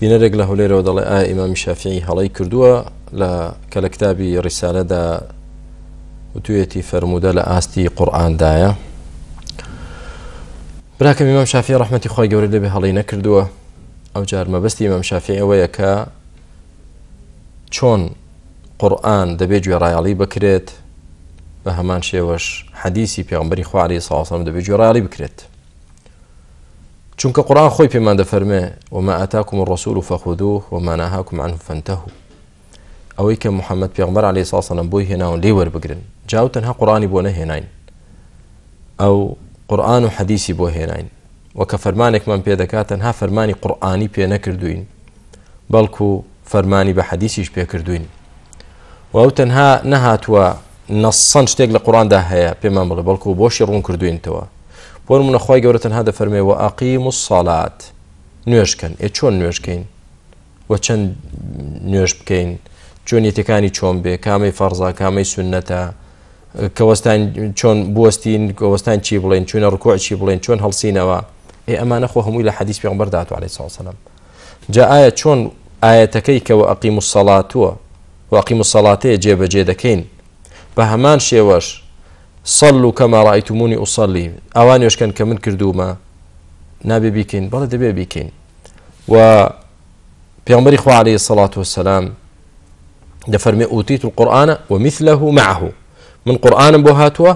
بینەرێک لە هولێرەوە دەڵێ ئا ئیمامی شافعی هەڵی کردووە لە کە لە کتابی ڕیسالەدا وتوێتی فەرموودە لە ئاستی قورآاندایە براکە ئیمام شافی ڕحمەتی خۆی گەورە لەبێ هەڵی نەکردووە ئەو جارمەبستی ئیمام شافی ئەوەیە کە چۆن قورآن دەبێ گوێڕایاڵی بکرێت بە هەمان شێوەش حەدیسی پێغمبەری خواری ساوسم دەبێت گوێڕایاڵی بکرێت چونکە قورآن خۆی پێمان دەفەرمێ وما أتاكم الرسول و وما نهاكم عنه فانتهوا ئەوەی محمد بيغمر پێغمەر عليه ساسەنم بۆی هێناون لێ وەربگرن جاو تەنها قڕانی بۆ نەهێناین أو قرآن و حەدیسی بۆ هێناین وەکە فەرمانێکمان تنها دەکات تەنها فەرمانی قورآانی بلكو فرماني بەڵکو فەرمانی بە حەدیسیش پێکردوین وەو تەنها نەهاتووە نەسەند شتێک لە قوراندا هەیە پێمان بڵێ بەڵکو بۆشی وەرمونە خی گەورە تەنها دە فەرمێەوە عقیم و ساڵات نوێشکەن ئێ چۆن نوێشکەین وە چەند نوێش بکەین چۆنیەتەکانی چۆن بێ کامی فەرزا کامی سونەتە کەوەستان چۆن بستین گۆوەستان چی بڵێن چۆنە ڕکۆ چی بڵێن چۆن هەڵسینەوە ئێ ئەمانە خۆ هەمووی لە حەدیس پێم بەردات عليه ساسەلم جا ئایا چۆن ئاەتەکەی کەەوە عقیم و سەڵاتوە واقیم و سەڵاتەیە جێبەجێ دەکەین بە هەمان شێوەش صلوا كما رأيتموني أصلي أواني وش كان كمن كردوما نابي بيكين بلا دبي بيكين و في عمر إخوة عليه الصلاة والسلام دفرمي أوتيت القرآن ومثله معه من قرآن بوهاتوا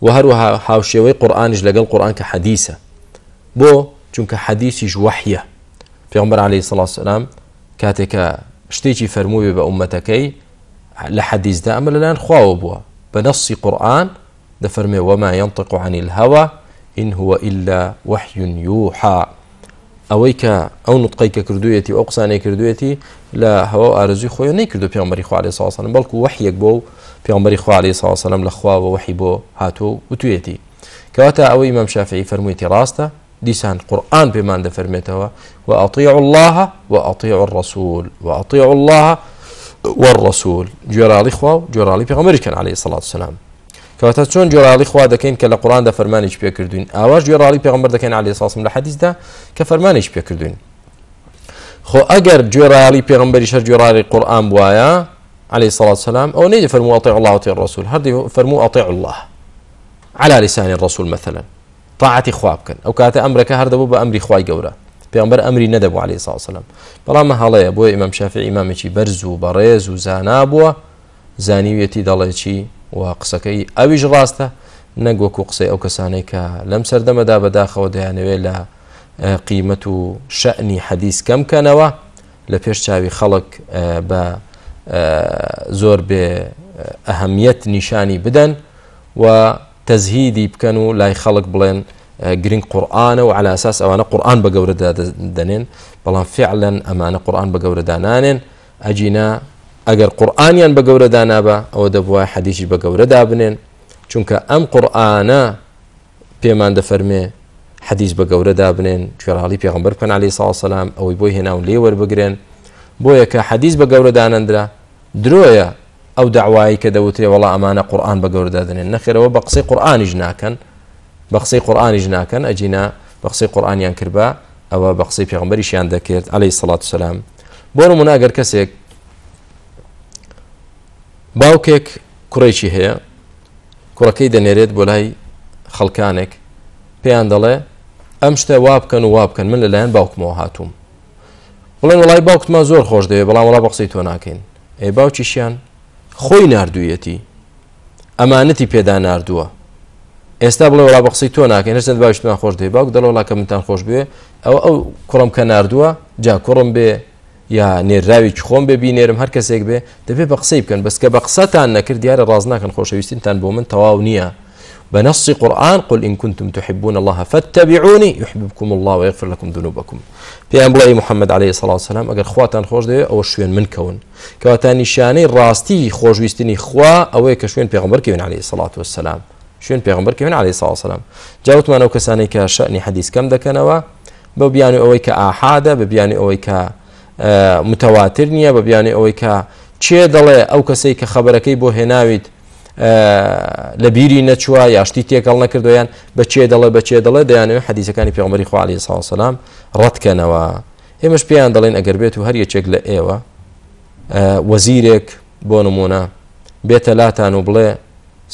وهروها حاوشيوي قرآن جلق القرآن كحديثة بو جنك حديث جوحية عمر عليه الصلاة والسلام كاتك شتيجي فرموي بأمتكي لحديث دائما لان خواه بوه بنص قرآن دفرم وما ينطق عن الهوى إن هو إلا وحي يوحى أويك أو نطقيك كردويتي وأقصاني كردويتي لا هو أرزي خويا نيكردو في عمري عليه الصلاة والسلام بل وحيك بو في عمري عليه الصلاة والسلام لخوا ووحي بو هاتو وتويتي كواتا أو إمام شافعي فرميتي راستا ديسان قرآن بما أن دفرميتها وأطيع الله وأطيع الرسول وأطيع وأطيع الله والرسول جرالي خوا جرالي في عليه الصلاة والسلام كاتشون جرالي خوا ده كين كلا قرآن ده فرمانش بيكر دون أواج جرالي في عمر ده كين عليه الصلاة والسلام الحديث ده كفرمانش بيكر دون خو أجر جرالي في عمر يشر جرالي قرآن بوايا عليه الصلاة والسلام أو نيجي فرمو أطيع الله وأطيع الرسول هذي فرمو أطيع الله على لسان الرسول مثلا طاعة إخوابك أو كاتا أمرك بوبا أمري إخوائي جورا پێمبەر ئەمری نەدەبوو عليه ساسلم بەڵامە هەڵەیە بۆ ئمەم شافع ئیمامێکی بەرز و بەڕێز و زانا بووە زانیویەتی دەڵێکی و قسەکەی ئەویش ڕاستە نەگوەکو قسەی ئەو کەسانەی کە لەم سەردەمەدا بەداخەوە دەیانەوێت لە قیمت و شەعنی حەدیث کەمکەنەوە لە پێش چاوی خەڵک بە زۆر بێ ئەهەمیت نیشانی بدەن و تەزهیدی بکەن و لای خەڵک بڵێن جرين قرآن وعلى أساس أو أنا قرآن بە دانين دەنێن فعلا أما أنا قرآن بە دانانين أجينا أجر قورآانیان بە گەورەدانابە ئەوە دەبواە حەدیشی بە گەورەدا بنێن چونکە ئەم قورآانە پێمان دەفەرمێ حەدیث بە گەورەدا بنێن کوێراڵی پێغمبەر كان عليه ساوسلام ئەوەی أو يبوي هنا ولي ور بجرين حەدیث كحديث گەورەدانەندرا درۆیە ئەو داوایی کە دەوتێ وڵا ئەمانە قورآان بە گەورەدا دەنێن نەخێرەوە بە قسەی قورآانیش ناکەن بە قسەی قورآانی ژناکەن ئەجینا بە قسەی قورآانیان کردە ئەوە بە قسەی پێغمبەریشیان دەکرد ئەلی سەڵات سەسلام بۆ مناگەر کەسێک باوکێک کوڕێکی هەیە کوڕەکەی دەنێرێت بۆ لای خەڵکانێک پێیان دەڵێ ئەم شتە وا بکەن و وا بکەن من لەلایەن باوکمەوە هاتووم بڵێن وڵای باوکتمان زۆر خۆش دەوێت بەڵام وڵا بەقسەی تۆ ناکەین ئێ باوکیشیان خۆی نردویەتی ئەمانەتی پێدا نردووە ئێستا بڵێ وڵا بە قسەی تۆ ناکەین هەرچەند خوش خۆش دێ باوک دەڵەوە وڵاکە منتان خۆش بێ او ئەو کوڕم کە جا کوڕم بي یا نير خۆم بێ بي هەر کەسێک بێ بي تبي قسەی كان بس بە قسەتان نەکرد دیارە ڕاز ناکەن خوش بۆ تن بومن نییە بنص قرآن قل إن كنتم تحبون الله فاتبعوني يحببكم الله ويغفر لكم ذنوبكم في أمر محمد عليه الصلاة والسلام أجر خواتان خوش ده أو شوين من كون كواتاني شاني راستي خوش ويستني خوا أو كشوين بيغمبر كيون عليه الصلاة والسلام شوێن پێغمبەر کەێن عليه ساوسلام جاوتمانەوە کەسانی کە شەنی حەدیث کەم دەکەنەوە بە بیانی ئەوەی کە ئاحادە بە بیانی ئەوەی کە متەواتر نییە بە بیانی ئەوەی کە چێ دەڵێ ئەو کەسەی کە خەبەرەکەی بۆ هێناویت لە بیری نەچوە یاشتی تێکەڵ نەکردویان بەچێ دەڵێ بەچێ دەڵێ دەیانەوە حەدیسەکانی پێغمەری خوالی ساوسلام ڕەتکەنەوە ئێمەش پێیان دەڵێن ئەگەر بێت و هەر یەکێک لە ئێوە وەزیرێک بۆ نمونە بێتە لاتان و بڵێ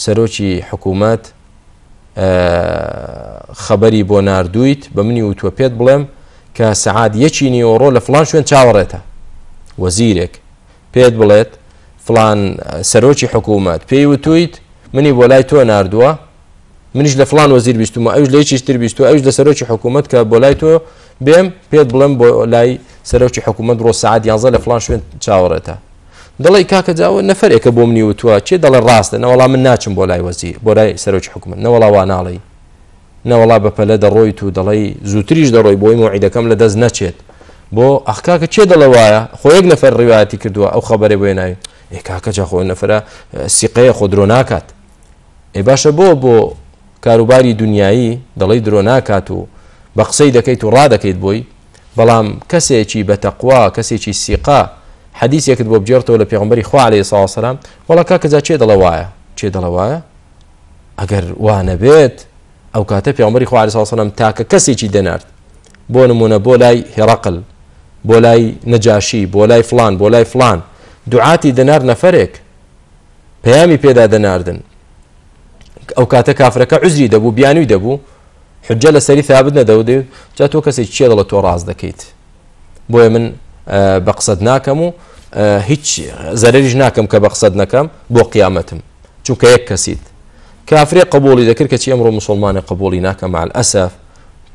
سەرۆکی حکوومەت خەبەری بۆ نردویت بە منی وتوە پێت بڵێم کە سەعاد یەکی نیوەڕۆ لە فلان شوێن چاوەڕێتە وەزیرێک پێت بڵێت فلان سەرۆکی حکوومەت پێی وتویت منی بۆ لای تۆ نردووە منیش لە فلان وەزیر بیستمە ئەوش لە چیشتر بیست و ئەوش لە سەرۆکی حکوومەت کە بۆ لای تۆ بێم پێت بڵێم بۆ لای سەرۆکی حکوومەت ڕۆ سعات یانزە لە فلان شوێن چاوەڕێتە دڵی کاکە جاوە نەفرێکە بۆ منی وتوە چێ دەڵێ ڕاستە نەوەڵام من ناچم بۆ لای وەزی بۆ لای سەرۆکی حکومن نەوەڵاوا ناڵی نەوەڵا بەپەلە دەڕۆیت و دەڵی زووتریش دەڕۆی بۆی مۆعیدەکەم لە دەست نەچێت بۆ ئەخکاکە چێ دەڵەوایە خۆیەک نەفەر ڕیواتی کردووە ئەو خبرێ بۆ ناوی کاکە جا خۆ نەفرە سیقەیە خۆ درۆ ناکات ئێ باشە بۆ بۆ کاروباری دنیایی دەڵی درۆ ناکات و بە قسەی دەکەیت و ڕادەکەیت بۆی بەڵام کەسێکی بەتەقوا کەسێکی سیقا حەدیسێکت بۆ بجێرتەوە لە پێغمبەری خوا لە ساوەسەسلام وڵەکە کەزا چێ دەڵەوایە چێ دەڵەوایە ئەگەر وانە بێت اگر وانا بيت او ساوەسەلام بيغمبري کەسێکی عليه الصلاه والسلام بۆ كسي هێراقل بۆ لای نەجاشی بولاي هرقل بولاي نجاشي بولاي فلان فلان دعاتي نەفرێک نفرك بيامي بيدا دناردن او کافرەکە عزری عزري دبو دەبوو دبو حجه لسري ثابت نەدەودێ جا جاتو كسي چێ دەڵە تو راز دكيت بو من آه، بەقسەد ناکەم و آه، هیچ زەرریش ناکەم کە بەقسەد نەکەم بۆ قیامەتم چونکە یەک کەسیت کافرێ قبولی دەکرد کە چی ئەمڕۆ مسلمانی قبولی ناکەم مع ئەسف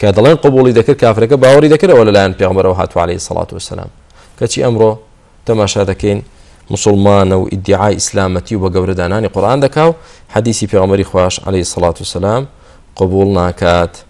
کە دەڵێن قبولی دەکرد کافرەکە باوەری دەکردەوە لەلایەن پێغمبەرەوە هاتووالی سەڵات وسلام کەچی ئەمڕۆ تەماشا دەکەین مسلمانە و ئیدعای ئیسلامەتی و بە گەورەدانانی قورآان دەکاو حەدیسی پێغمەری خوۆش عليه سەڵات وسلام قبول ناکات.